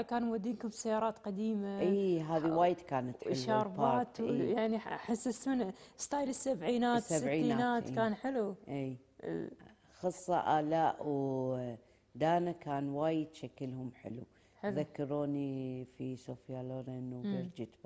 كان موديكم بسيارات قديمه اي هذه وايد كانت حلوه شاربات إيه؟ يعني حسسونا ستايل السبعينات الستينات إيه؟ كان حلو اي خصه الاء ودانا كان وايد شكلهم حلو, حلو. ذكروني في صوفيا لورين وبرجيت